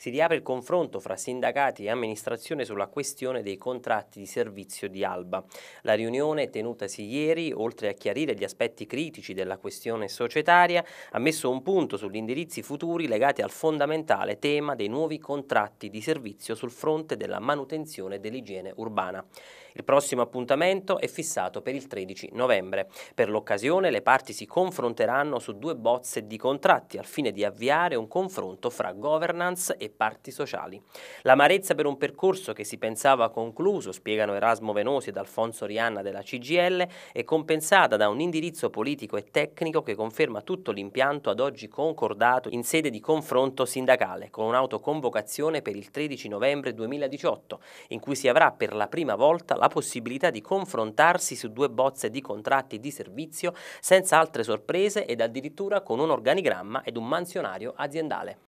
Si riapre il confronto fra sindacati e amministrazione sulla questione dei contratti di servizio di Alba. La riunione tenutasi ieri, oltre a chiarire gli aspetti critici della questione societaria, ha messo un punto sugli indirizzi futuri legati al fondamentale tema dei nuovi contratti di servizio sul fronte della manutenzione dell'igiene urbana. Il prossimo appuntamento è fissato per il 13 novembre. Per l'occasione le parti si confronteranno su due bozze di contratti al fine di avviare un confronto fra governance e parti sociali. L'amarezza per un percorso che si pensava concluso, spiegano Erasmo Venosi ed Alfonso Rianna della CGL, è compensata da un indirizzo politico e tecnico che conferma tutto l'impianto ad oggi concordato in sede di confronto sindacale, con un'autoconvocazione per il 13 novembre 2018, in cui si avrà per la prima volta la possibilità di confrontarsi su due bozze di contratti di servizio senza altre sorprese ed addirittura con un organigramma ed un mansionario aziendale.